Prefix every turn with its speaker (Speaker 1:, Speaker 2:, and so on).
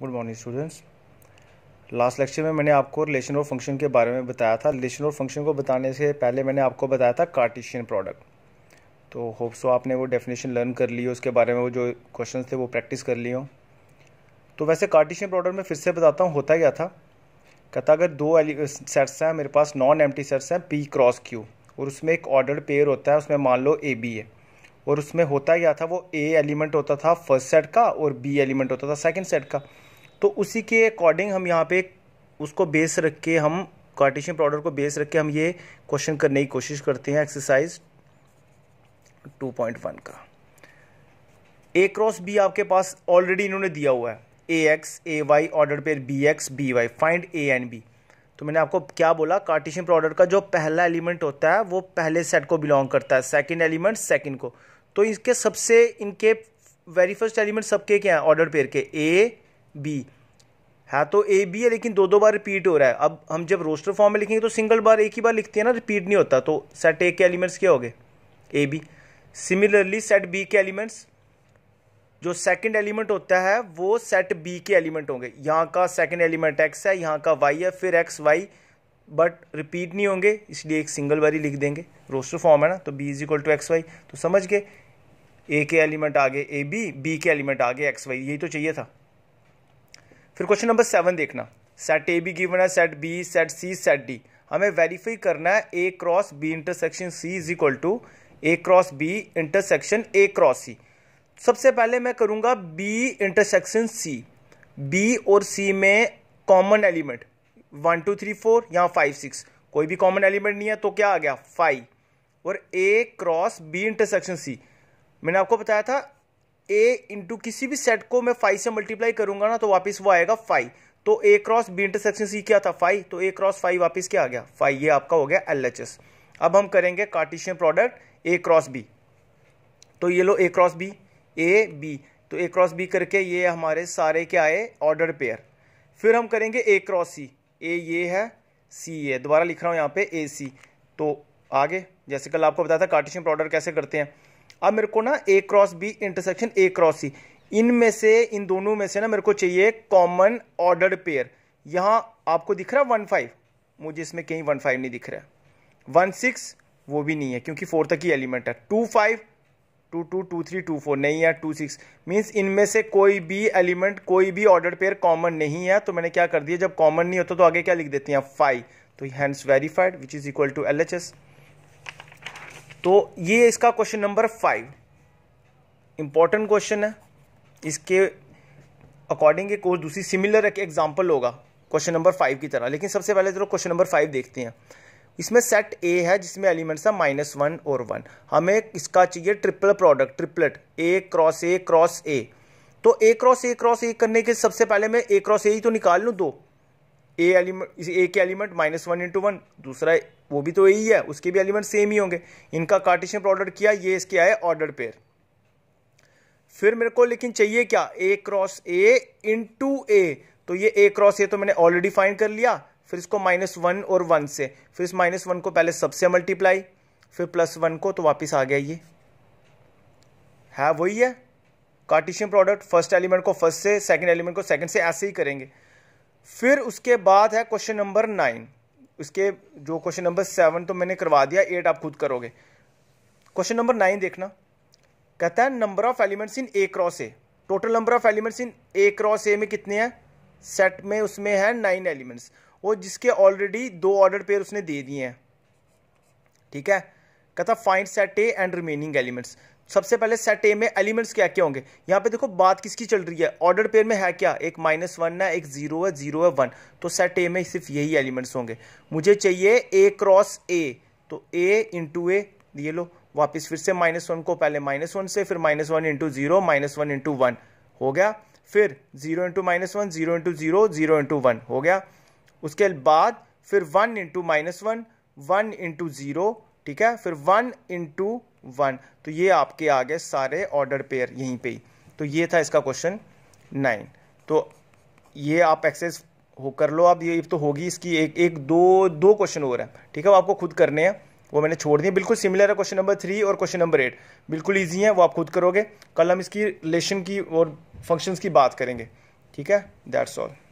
Speaker 1: good morning students last lecture में मैंने आपको रिलेशन और फंक्शन के बारे में बताया था रिलेशन और फंक्शन को बताने से पहले मैंने आपको बताया था कार्टिशियन प्रोडक्ट तो होप सो तो आपने वो डेफिनेशन लर्न कर ली उसके बारे में वो जो क्वेश्चन थे वो प्रैक्टिस कर लिए हो तो वैसे कार्टिशियन प्रोडक्ट में फिर से बताता हूँ होता क्या था कहता अगर दो सेट्स हैं मेरे पास नॉन एम्प्टी सेट्स हैं पी क्रॉस क्यू और उसमें एक ऑर्डर पेयर होता है उसमें मान लो ए बी है और उसमें होता क्या था वो ए एलिमेंट होता था फर्स्ट सेट का और बी एलिमेंट होता था सेकंड सेट का तो उसी के अकॉर्डिंग हम यहाँ पे उसको बेस रख के हम कार्टिशियन प्रोडक्ट को बेस रख के हम ये क्वेश्चन करने की कोशिश करते हैं एक्सरसाइज 2.1 का ए क्रॉस बी आपके पास ऑलरेडी इन्होंने दिया हुआ है A X A Y order pair B X B Y find A and B तो मैंने आपको क्या बोला कार्टिशियन प्रोडक्ट का जो पहला एलिमेंट होता है वो पहले सेट को बिलोंग करता है सेकंड एलिमेंट सेकंड को तो इसके सबसे इनके वेरी फर्स्ट एलिमेंट सबके क्या है ऑर्डर पेयर के ए बी है तो ए बी है लेकिन दो दो बार रिपीट हो रहा है अब हम जब रोस्टर फॉर्म में लिखेंगे तो सिंगल बार एक ही बार लिखते हैं ना रिपीट नहीं होता तो सेट ए के एलिमेंट्स क्या हो गए A B similarly set B के एलिमेंट्स जो सेकंड एलिमेंट होता है वो सेट बी के एलिमेंट होंगे यहाँ का सेकंड एलिमेंट एक्स है यहाँ का वाई है फिर एक्स वाई बट रिपीट नहीं होंगे इसलिए एक सिंगल बार ही लिख देंगे रोस्टर फॉर्म है ना तो B is equal to X Y तो समझ गए ए के एलिमेंट आगे ए बी बी के एलिमेंट आगे एक्स वाई यही तो चाहिए था फिर क्वेश्चन नंबर सेवन देखना सेट ए बी गिवन है set B set C set D हमें वेरीफाई करना है A cross B intersection C is equal to A cross B intersection A cross C सबसे पहले मैं करूंगा बी इंटरसेक्शन सी बी और सी में common element one two three four या फाइव सिक्स कोई भी कॉमन एलिमेंट नहीं है तो क्या आ गया फाइव और A cross B intersection C मैंने आपको बताया था ए इंटू किसी भी सेट को मैं फाइव से मल्टीप्लाई करूंगा ना तो वापस वो आएगा फाइव तो A cross B intersection C क्या था फाइव तो ए क्रॉस फाइव वापस क्या आ गया फाइव ये आपका हो गया एल एच एस अब हम करेंगे Cartesian product A cross B तो ये लो A cross B A B तो ए क्रॉस बी करके ये हमारे सारे क्या आए ऑर्डर पेयर फिर हम करेंगे ए क्रॉस सी ए ये है सी ये दोबारा लिख रहा हूँ यहाँ पे ए सी तो आगे जैसे कल आपको बताया था कार्टिशियन प्रोडक्ट कैसे करते हैं अब मेरे को ना A cross B intersection A cross C इनमें से इन दोनों में से ना मेरे को चाहिए कॉमन ऑर्डर्ड पेयर यहाँ आपको दिख रहा है वन फाइव मुझे इसमें कहीं वन फाइव नहीं दिख रहा है वन सिक्स वो भी नहीं है क्योंकि फोर तक ही एलिमेंट है two five two two two three two four नहीं है टू सिक्स मीन्स इनमें से कोई भी एलिमेंट कोई भी ऑर्डर पेयर कॉमन नहीं है तो मैंने क्या कर दिया जब कॉमन नहीं होता तो आगे क्या लिख देते हैं फाइव तो hence verified which is equal to L H S तो ये इसका question number five important question है इसके अकॉर्डिंग ये कोर्स दूसरी सिमिलर एक एग्जाम्पल होगा क्वेश्चन नंबर फाइव की तरह लेकिन सबसे पहले जरूर क्वेश्चन नंबर फाइव देखते हैं इसमें सेट ए है जिसमें एलिमेंट्स है माइनस वन और वन हमें इसका चाहिए triple product triplet A cross A cross A तो ए क्रॉस ए क्रॉस ए करने के सबसे पहले मैं ए क्रॉस ए ही तो निकाल लूँ दो ए एलिमेंट ए के element minus one into one दूसरा वो भी तो यही है उसके भी एलिमेंट सेम ही होंगे इनका कार्टिशियन प्रोडक्ट किया ये इसके आए ऑर्डर पेयर फिर मेरे को लेकिन चाहिए क्या ए क्रॉस ए इंटू ए तो ये ए क्रॉस ए तो मैंने ऑलरेडी फाइंड कर लिया फिर इसको माइनस वन और वन से फिर इस माइनस वन को पहले सबसे मल्टीप्लाई फिर प्लस वन को तो वापस आ गया ये है वही है कार्टिशियन प्रोडक्ट फर्स्ट एलिमेंट को फर्स्ट से सेकंड एलिमेंट को सेकंड से ऐसे ही करेंगे फिर उसके बाद है क्वेश्चन नंबर नाइन उसके जो क्वेश्चन नंबर सेवन तो मैंने करवा दिया एट आप खुद करोगे क्वेश्चन नंबर नाइन देखना कहता है number of elements in A cross A total number of elements in A cross A में कितने हैं सेट में उसमें है नाइन एलिमेंट्स और जिसके ऑलरेडी दो ऑर्डर पेयर उसने दे दिए हैं ठीक है कहता find set A and remaining elements सबसे पहले सेट ए में एलिमेंट्स क्या क्या होंगे यहाँ पे देखो बात किसकी चल रही है ऑर्डर पेयर में है क्या एक माइनस वन है एक जीरो है जीरो है वन तो सेट ए में सिर्फ यही एलिमेंट्स होंगे मुझे चाहिए ए क्रॉस ए तो ए इंटू ए ये लो वापस फिर से माइनस वन को पहले माइनस वन से फिर minus one into zero minus one into one हो गया फिर zero into minus one zero into zero zero into one हो गया उसके बाद फिर one into minus one one into zero ठीक है फिर वन इंटू वन तो ये आपके आ गए सारे ऑर्डर पेयर यहीं पे ही तो ये था इसका क्वेश्चन नाइन तो ये आप एक्सेस हो कर लो आप ये तो होगी इसकी एक एक दो दो क्वेश्चन और हैं ठीक है वो आपको खुद करने हैं वो मैंने छोड़ दिए बिल्कुल सिमिलर है क्वेश्चन नंबर थ्री और क्वेश्चन नंबर एट बिल्कुल ईजी है वो आप खुद करोगे कल हम इसकी रिलेशन की और फंक्शंस की बात करेंगे ठीक है दैट्स ऑल